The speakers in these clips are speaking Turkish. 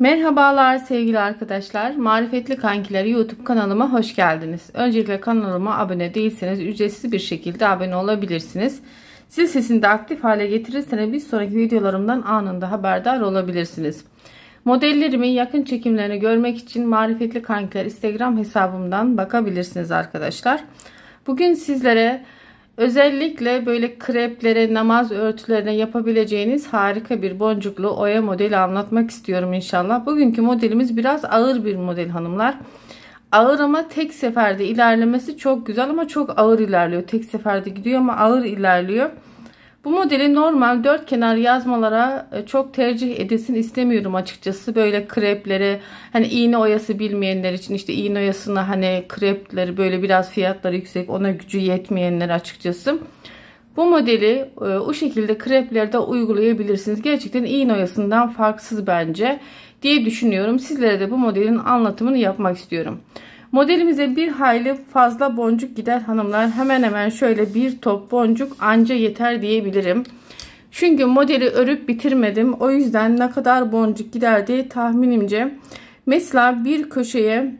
Merhabalar sevgili arkadaşlar. Marifetli Kankiler YouTube kanalıma hoş geldiniz. Öncelikle kanalıma abone değilseniz ücretsiz bir şekilde abone olabilirsiniz. Zil sesini de aktif hale getirirseniz bir sonraki videolarımdan anında haberdar olabilirsiniz. Modellerimin yakın çekimlerini görmek için Marifetli Kankiler Instagram hesabımdan bakabilirsiniz arkadaşlar. Bugün sizlere Özellikle böyle kreplere, namaz örtülerine yapabileceğiniz harika bir boncuklu oya modeli anlatmak istiyorum inşallah. Bugünkü modelimiz biraz ağır bir model hanımlar. Ağır ama tek seferde ilerlemesi çok güzel ama çok ağır ilerliyor. Tek seferde gidiyor ama ağır ilerliyor. Bu modeli normal dört kenar yazmalara e, çok tercih edilsin istemiyorum açıkçası. Böyle kreplere hani iğne oyası bilmeyenler için işte iğne oyasına hani krepleri böyle biraz fiyatları yüksek ona gücü yetmeyenler açıkçası. Bu modeli e, o şekilde kreplerde uygulayabilirsiniz. Gerçekten iğne oyasından farksız bence diye düşünüyorum. Sizlere de bu modelin anlatımını yapmak istiyorum. Modelimize bir hayli fazla boncuk gider hanımlar. Hemen hemen şöyle bir top boncuk anca yeter diyebilirim. Çünkü modeli örüp bitirmedim. O yüzden ne kadar boncuk gider diye tahminimce. Mesela bir köşeye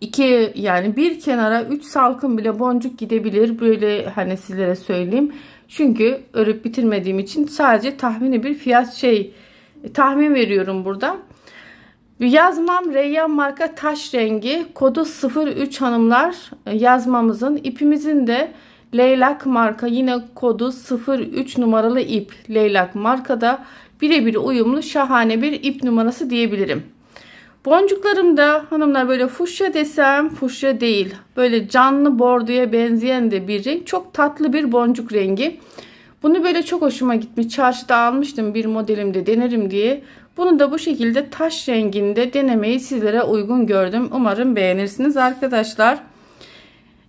iki yani bir kenara 3 salkım bile boncuk gidebilir. Böyle hani sizlere söyleyeyim. Çünkü örüp bitirmediğim için sadece tahmini bir fiyat şey tahmin veriyorum burada. Yazmam Reyyan marka taş rengi kodu 03 hanımlar e, yazmamızın ipimizin de Leylak marka yine kodu 03 numaralı ip Leylak markada birebir uyumlu şahane bir ip numarası diyebilirim. Boncuklarım da hanımlar böyle fuşya desem fuşya değil. Böyle canlı bordoya benzeyen de bir renk. Çok tatlı bir boncuk rengi. Bunu böyle çok hoşuma gitmiş. Çarşıda almıştım bir modelimde denerim diye. Bunu da bu şekilde taş renginde denemeyi sizlere uygun gördüm. Umarım beğenirsiniz arkadaşlar.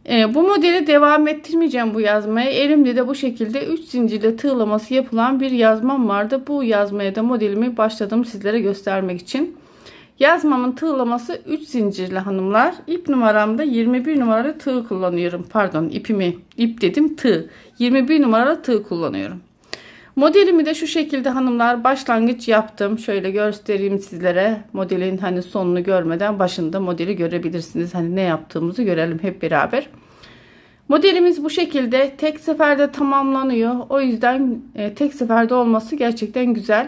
E, bu modeli devam ettirmeyeceğim bu yazmaya. Elimde de bu şekilde 3 zincirle tığlaması yapılan bir yazmam vardı. Bu yazmaya da modelimi başladım sizlere göstermek için. Yazmamın tığlaması 3 zincirli hanımlar. İp numaramda 21 numaralı tığ kullanıyorum. Pardon ipimi ip dedim tığ. 21 numaralı tığ kullanıyorum. Modelimi de şu şekilde hanımlar başlangıç yaptım. Şöyle göstereyim sizlere. Modelin hani sonunu görmeden başında modeli görebilirsiniz. Hani ne yaptığımızı görelim hep beraber. Modelimiz bu şekilde tek seferde tamamlanıyor. O yüzden e, tek seferde olması gerçekten güzel.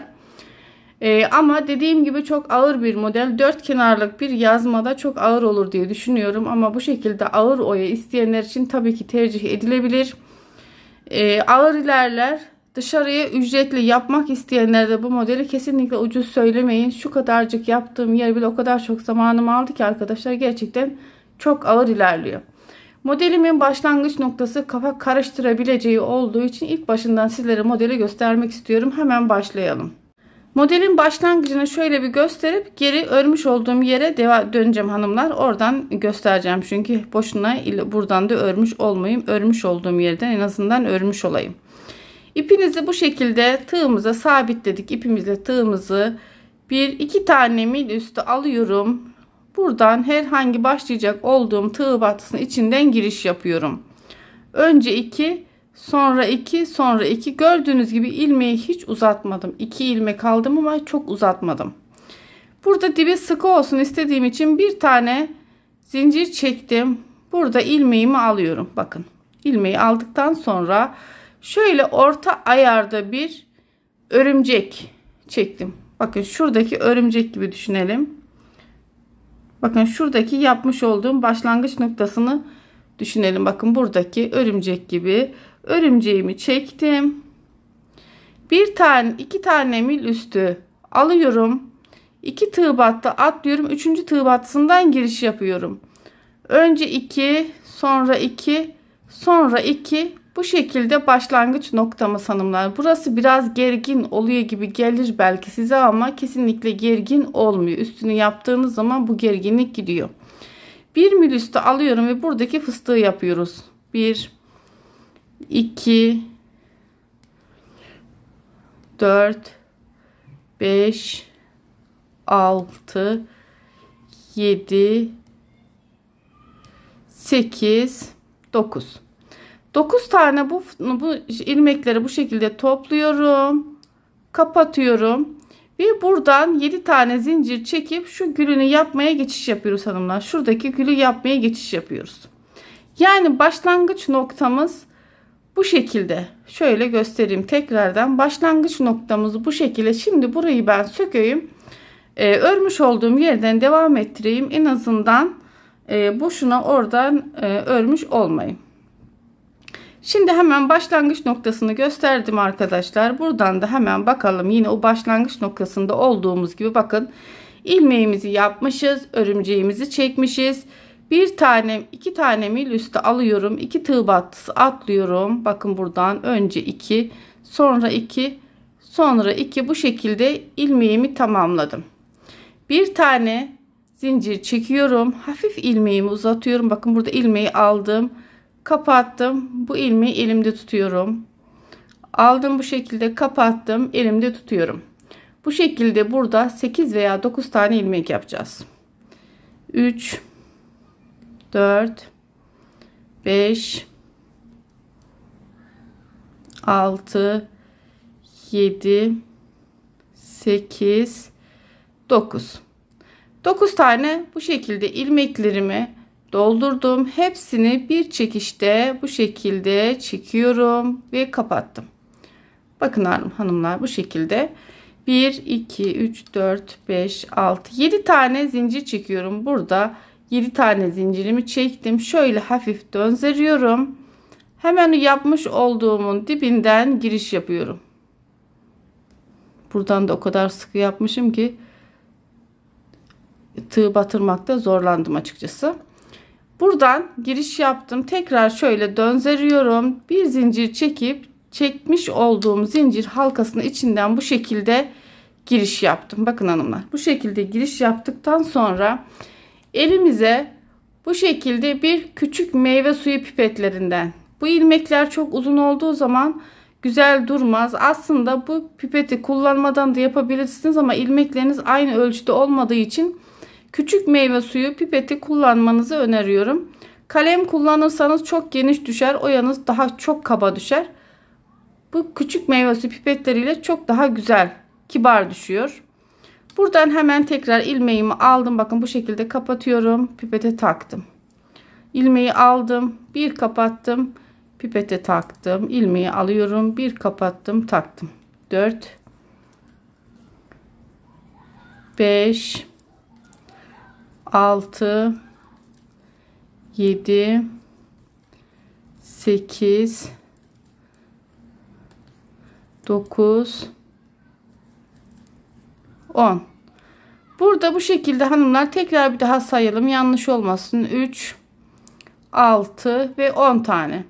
E, ama dediğim gibi çok ağır bir model. Dört kenarlık bir yazmada çok ağır olur diye düşünüyorum. Ama bu şekilde ağır oya isteyenler için tabii ki tercih edilebilir. E, ağır ilerler Dışarıya ücretli yapmak isteyenlere de bu modeli kesinlikle ucuz söylemeyin. Şu kadarcık yaptığım yer bile o kadar çok zamanımı aldı ki arkadaşlar gerçekten çok ağır ilerliyor. Modelimin başlangıç noktası kafa karıştırabileceği olduğu için ilk başından sizlere modeli göstermek istiyorum. Hemen başlayalım. Modelin başlangıcını şöyle bir gösterip geri örmüş olduğum yere döneceğim hanımlar. Oradan göstereceğim çünkü boşuna buradan da örmüş olmayayım. Örmüş olduğum yerden en azından örmüş olayım. İpinizi bu şekilde tığımıza sabitledik. İpimizle tığımızı bir iki tane mil üstü alıyorum. Buradan herhangi başlayacak olduğum tığ batısının içinden giriş yapıyorum. Önce 2, sonra 2, sonra 2. Gördüğünüz gibi ilmeği hiç uzatmadım. 2 ilmek aldım ama çok uzatmadım. Burada dibi sıkı olsun istediğim için bir tane zincir çektim. Burada ilmeğimi alıyorum. Bakın ilmeği aldıktan sonra şöyle orta ayarda bir örümcek çektim. Bakın şuradaki örümcek gibi düşünelim. Bakın şuradaki yapmış olduğum başlangıç noktasını düşünelim. Bakın buradaki örümcek gibi örümceğimi çektim. Bir tane, iki tane mil üstü alıyorum. İki tığ battı atlıyorum. Üçüncü tığ battısından giriş yapıyorum. Önce iki, sonra iki, sonra iki, bu şekilde başlangıç noktamız hanımlar. Burası biraz gergin oluyor gibi gelir belki size ama kesinlikle gergin olmuyor. Üstünü yaptığınız zaman bu gerginlik gidiyor. 1 mil üstü alıyorum ve buradaki fıstığı yapıyoruz. 1 2 4 5 6 7 8 9 9 tane bu, bu ilmekleri bu şekilde topluyorum. Kapatıyorum. Ve buradan 7 tane zincir çekip şu gülünü yapmaya geçiş yapıyoruz hanımlar. Şuradaki gülü yapmaya geçiş yapıyoruz. Yani başlangıç noktamız bu şekilde. Şöyle göstereyim tekrardan. Başlangıç noktamız bu şekilde. Şimdi burayı ben sökeyim. Ee, örmüş olduğum yerden devam ettireyim. En azından e, boşuna oradan e, örmüş olmayayım. Şimdi hemen başlangıç noktasını gösterdim arkadaşlar. Buradan da hemen bakalım yine o başlangıç noktasında olduğumuz gibi bakın. ilmeğimizi yapmışız. Örümceğimizi çekmişiz. Bir tane iki tane mil üstü alıyorum. iki tığ battısı atlıyorum. Bakın buradan önce iki sonra iki sonra iki bu şekilde ilmeğimi tamamladım. Bir tane zincir çekiyorum. Hafif ilmeğimi uzatıyorum. Bakın burada ilmeği aldım kapattım bu ilmi elimde tutuyorum aldım bu şekilde kapattım elimde tutuyorum bu şekilde burada 8 veya 9 tane ilmek yapacağız 3 4 5 6 7 8 9 9 tane bu şekilde ilmeklerimi doldurdum. Hepsini bir çekişte bu şekilde çekiyorum ve kapattım. Bakın hanımlar bu şekilde 1 2 3 4 5 6 7 tane zincir çekiyorum. Burada 7 tane zincirimi çektim. Şöyle hafif dönzeriyorum. Hemen yapmış olduğumun dibinden giriş yapıyorum. Buradan da o kadar sıkı yapmışım ki tığ batırmakta zorlandım açıkçası. Buradan giriş yaptım. Tekrar şöyle dönzeriyorum. Bir zincir çekip çekmiş olduğum zincir halkasını içinden bu şekilde giriş yaptım. Bakın hanımlar bu şekilde giriş yaptıktan sonra elimize bu şekilde bir küçük meyve suyu pipetlerinden. Bu ilmekler çok uzun olduğu zaman güzel durmaz. Aslında bu pipeti kullanmadan da yapabilirsiniz ama ilmekleriniz aynı ölçüde olmadığı için Küçük meyve suyu pipeti kullanmanızı öneriyorum. Kalem kullanırsanız çok geniş düşer. Oyanız daha çok kaba düşer. Bu küçük meyve suyu pipetleriyle çok daha güzel, kibar düşüyor. Buradan hemen tekrar ilmeğimi aldım. Bakın bu şekilde kapatıyorum. Pipete taktım. İlmeği aldım. Bir kapattım. Pipete taktım. İlmeği alıyorum. Bir kapattım. Taktım. 4 5 6 7 8 9 10 Burada bu şekilde hanımlar tekrar bir daha sayalım yanlış olmasın 3 6 ve 10 tane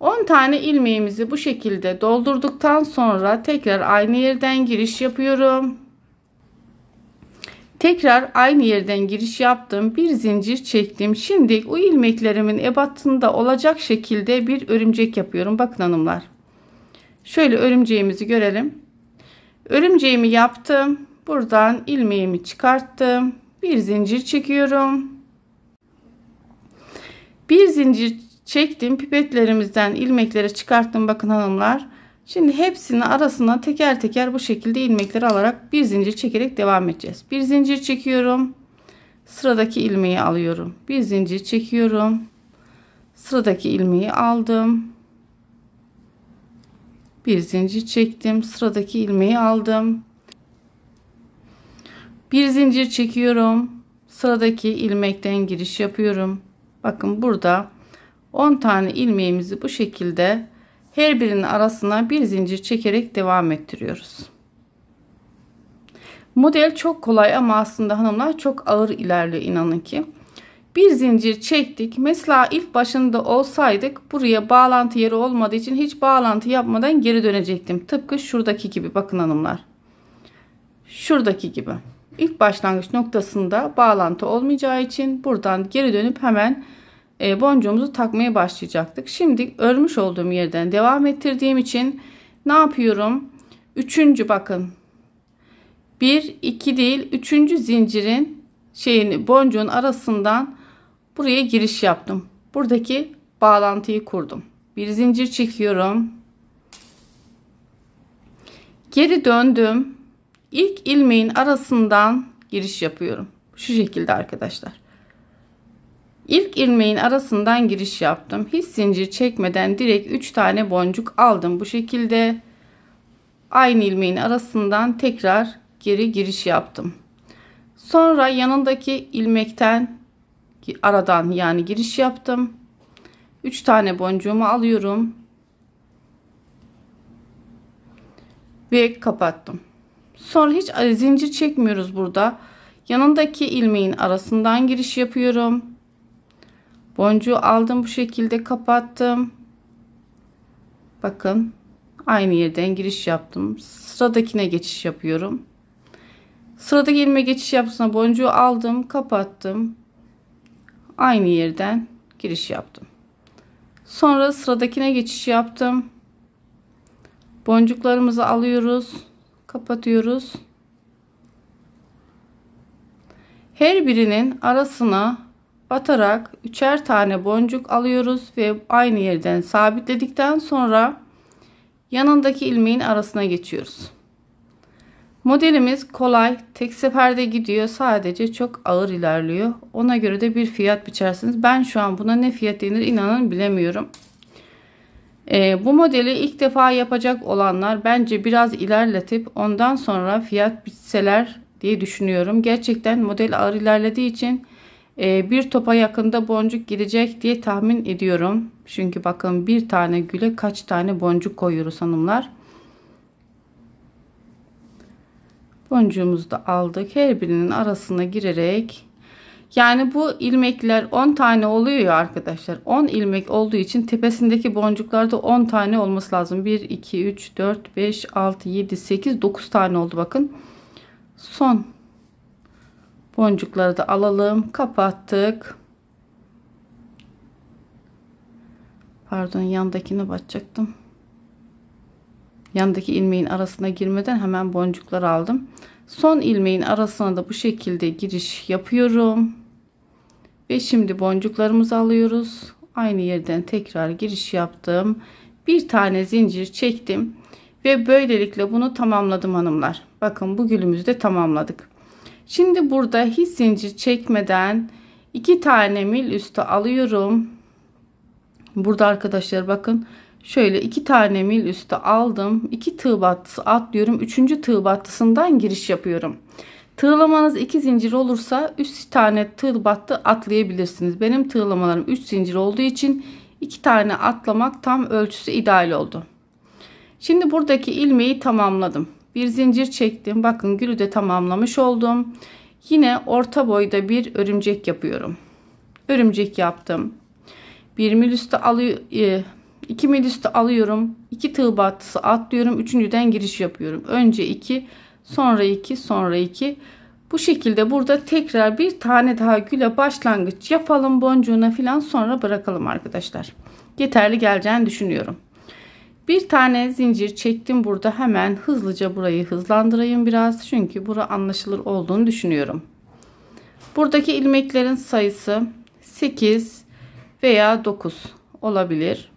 10 tane ilmeğimizi bu şekilde doldurduktan sonra tekrar aynı yerden giriş yapıyorum Tekrar aynı yerden giriş yaptım. Bir zincir çektim. Şimdi o ilmeklerimin ebatında olacak şekilde bir örümcek yapıyorum. Bakın hanımlar. Şöyle örümceğimizi görelim. Örümceğimi yaptım. Buradan ilmeğimi çıkarttım. Bir zincir çekiyorum. Bir zincir çektim. Pipetlerimizden ilmekleri çıkarttım. Bakın hanımlar. Şimdi hepsini arasına teker teker bu şekilde ilmekleri alarak bir zincir çekerek devam edeceğiz. Bir zincir çekiyorum. Sıradaki ilmeği alıyorum. Bir zincir çekiyorum. Sıradaki ilmeği aldım. Bir zincir çektim. Sıradaki ilmeği aldım. Bir zincir çekiyorum. Sıradaki ilmekten giriş yapıyorum. Bakın burada 10 tane ilmeğimizi bu şekilde her birinin arasına bir zincir çekerek devam ettiriyoruz. Model çok kolay ama aslında hanımlar çok ağır ilerliyor inanın ki. Bir zincir çektik. Mesela ilk başında olsaydık buraya bağlantı yeri olmadığı için hiç bağlantı yapmadan geri dönecektim. Tıpkı şuradaki gibi bakın hanımlar. Şuradaki gibi. İlk başlangıç noktasında bağlantı olmayacağı için buradan geri dönüp hemen e, boncuğumuzu takmaya başlayacaktık. Şimdi örmüş olduğum yerden devam ettirdiğim için ne yapıyorum? Üçüncü bakın. Bir, iki değil. Üçüncü zincirin şeyini boncuğun arasından buraya giriş yaptım. Buradaki bağlantıyı kurdum. Bir zincir çekiyorum. Geri döndüm. İlk ilmeğin arasından giriş yapıyorum. Şu şekilde arkadaşlar. İlk ilmeğin arasından giriş yaptım. Hiç zincir çekmeden direkt 3 tane boncuk aldım. Bu şekilde aynı ilmeğin arasından tekrar geri giriş yaptım. Sonra yanındaki ilmekten aradan yani giriş yaptım. 3 tane boncuğumu alıyorum. Ve kapattım. Sonra hiç zincir çekmiyoruz burada. Yanındaki ilmeğin arasından giriş yapıyorum Boncuğu aldım bu şekilde kapattım. Bakın aynı yerden giriş yaptım. Sıradakine geçiş yapıyorum. Sıradaki ilme geçiş yapısına boncuğu aldım, kapattım. Aynı yerden giriş yaptım. Sonra sıradakine geçiş yaptım. Boncuklarımızı alıyoruz, kapatıyoruz. Her birinin arasına batarak üçer tane boncuk alıyoruz ve aynı yerden sabitledikten sonra yanındaki ilmeğin arasına geçiyoruz. Modelimiz kolay, tek seferde gidiyor. Sadece çok ağır ilerliyor. Ona göre de bir fiyat biçersiniz. Ben şu an buna ne fiyat denir inanın bilemiyorum. Ee, bu modeli ilk defa yapacak olanlar bence biraz ilerletip ondan sonra fiyat biçseler diye düşünüyorum. Gerçekten model ağır ilerlediği için ee, bir topa yakında boncuk gidecek diye tahmin ediyorum. Çünkü bakın bir tane güle kaç tane boncuk koyuyoruz hanımlar. Boncuğumuzu da aldık. Her birinin arasına girerek yani bu ilmekler 10 tane oluyor ya arkadaşlar. 10 ilmek olduğu için tepesindeki boncuklarda 10 tane olması lazım. 1, 2, 3, 4, 5, 6, 7, 8, 9 tane oldu bakın. Son Boncukları da alalım. Kapattık. Pardon yandakini batacaktım. Yandaki ilmeğin arasına girmeden hemen boncukları aldım. Son ilmeğin arasına da bu şekilde giriş yapıyorum. Ve şimdi boncuklarımızı alıyoruz. Aynı yerden tekrar giriş yaptım. Bir tane zincir çektim. Ve böylelikle bunu tamamladım hanımlar. Bakın bu gülümüzü de tamamladık. Şimdi burada hiç zincir çekmeden iki tane mil üstü alıyorum. Burada arkadaşlar bakın şöyle iki tane mil üstü aldım. iki tığ battısı atlıyorum. Üçüncü tığ battısından giriş yapıyorum. Tığlamanız iki zincir olursa 3 tane tığ battı atlayabilirsiniz. Benim tığlamalarım üç zincir olduğu için iki tane atlamak tam ölçüsü ideal oldu. Şimdi buradaki ilmeği tamamladım bir zincir çektim. Bakın gülü de tamamlamış oldum. Yine orta boyda bir örümcek yapıyorum. Örümcek yaptım. 1 mil üstü alıyor 2 e, mil üstü alıyorum. 2 tığ battısı atlıyorum. Üçüncüden giriş yapıyorum. Önce 2, sonra 2, sonra 2. Bu şekilde burada tekrar bir tane daha güle başlangıç yapalım boncuğuna filan sonra bırakalım arkadaşlar. Yeterli geleceğini düşünüyorum. Bir tane zincir çektim burada hemen hızlıca burayı hızlandırayım biraz çünkü bura anlaşılır olduğunu düşünüyorum. Buradaki ilmeklerin sayısı 8 veya 9 olabilir.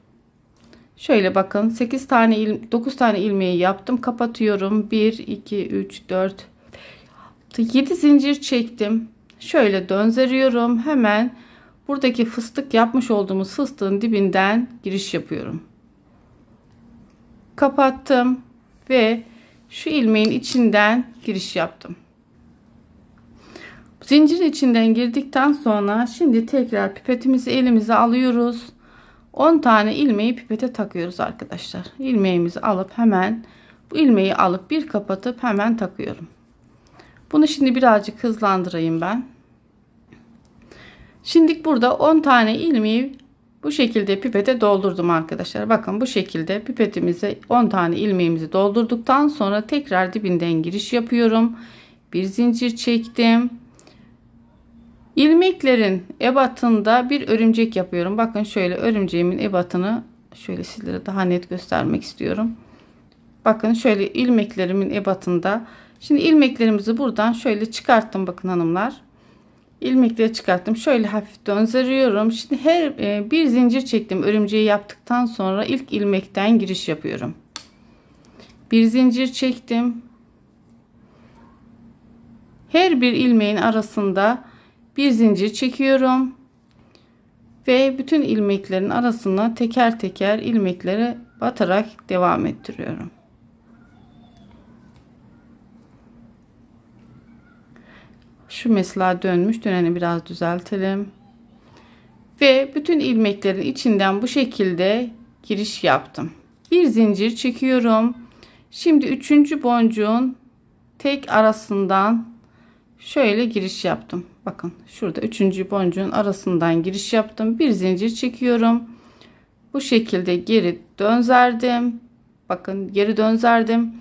Şöyle bakın 8 tane 9 tane ilmeği yaptım kapatıyorum 1 2 3 4 6 7 zincir çektim. Şöyle dönzeriyorum hemen buradaki fıstık yapmış olduğumuz fıstığın dibinden giriş yapıyorum kapattım ve şu ilmeğin içinden giriş yaptım. Zincirin içinden girdikten sonra şimdi tekrar pipetimizi elimize alıyoruz. 10 tane ilmeği pipete takıyoruz arkadaşlar. İlmeğimizi alıp hemen bu ilmeği alıp bir kapatıp hemen takıyorum. Bunu şimdi birazcık hızlandırayım ben. Şimdi burada 10 tane ilmeği bu şekilde pipete doldurdum arkadaşlar. Bakın bu şekilde pipetimize 10 tane ilmeğimizi doldurduktan sonra tekrar dibinden giriş yapıyorum. Bir zincir çektim. İlmeklerin ebatında bir örümcek yapıyorum. Bakın şöyle örümceğimin ebatını şöyle sizlere daha net göstermek istiyorum. Bakın şöyle ilmeklerimin ebatında. Şimdi ilmeklerimizi buradan şöyle çıkarttım bakın hanımlar ilmekleri çıkarttım. Şöyle hafif dönzeriyorum. Şimdi her e, bir zincir çektim. Örümceği yaptıktan sonra ilk ilmekten giriş yapıyorum. Bir zincir çektim. Her bir ilmeğin arasında bir zincir çekiyorum. Ve bütün ilmeklerin arasına teker teker ilmekleri batarak devam ettiriyorum. Şu mesela dönmüş. Döneni biraz düzeltelim. Ve bütün ilmeklerin içinden bu şekilde giriş yaptım. Bir zincir çekiyorum. Şimdi üçüncü boncuğun tek arasından şöyle giriş yaptım. Bakın şurada üçüncü boncuğun arasından giriş yaptım. Bir zincir çekiyorum. Bu şekilde geri dönzerdim. Bakın geri dönzerdim.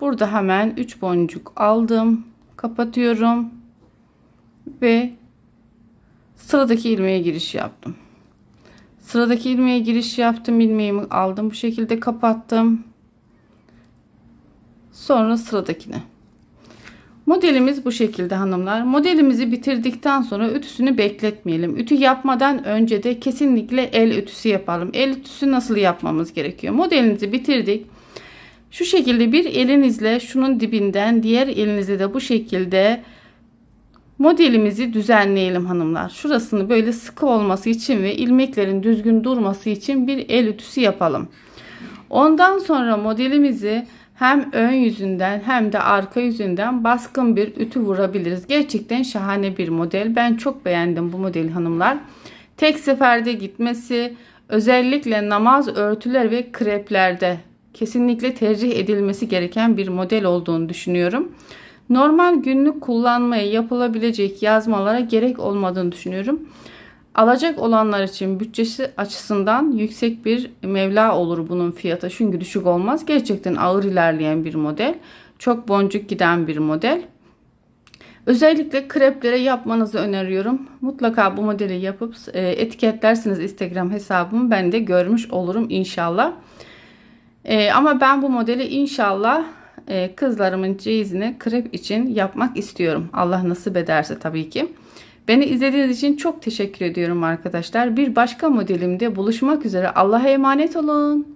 Burada hemen üç boncuk aldım. Kapatıyorum ve sıradaki ilmeğe giriş yaptım. Sıradaki ilmeğe giriş yaptım. ilmeğimi aldım. Bu şekilde kapattım. Sonra sıradakine. Modelimiz bu şekilde hanımlar. Modelimizi bitirdikten sonra ütüsünü bekletmeyelim. Ütü yapmadan önce de kesinlikle el ütüsü yapalım. El ütüsü nasıl yapmamız gerekiyor? Modelimizi bitirdik. Şu şekilde bir elinizle şunun dibinden diğer elinizle de bu şekilde Modelimizi düzenleyelim hanımlar. Şurasını böyle sıkı olması için ve ilmeklerin düzgün durması için bir el ütüsü yapalım. Ondan sonra modelimizi hem ön yüzünden hem de arka yüzünden baskın bir ütü vurabiliriz. Gerçekten şahane bir model. Ben çok beğendim bu modeli hanımlar. Tek seferde gitmesi özellikle namaz örtüler ve kreplerde kesinlikle tercih edilmesi gereken bir model olduğunu düşünüyorum. Normal günlük kullanmaya yapılabilecek yazmalara gerek olmadığını düşünüyorum. Alacak olanlar için bütçesi açısından yüksek bir mevla olur bunun fiyatı. Çünkü düşük olmaz. Gerçekten ağır ilerleyen bir model. Çok boncuk giden bir model. Özellikle kreplere yapmanızı öneriyorum. Mutlaka bu modeli yapıp e, etiketlersiniz Instagram hesabımı. Ben de görmüş olurum inşallah. E, ama ben bu modeli inşallah e, kızlarımın ceyizini krep için yapmak istiyorum. Allah nasip ederse tabii ki. Beni izlediğiniz için çok teşekkür ediyorum arkadaşlar. Bir başka modelimde buluşmak üzere. Allah'a emanet olun.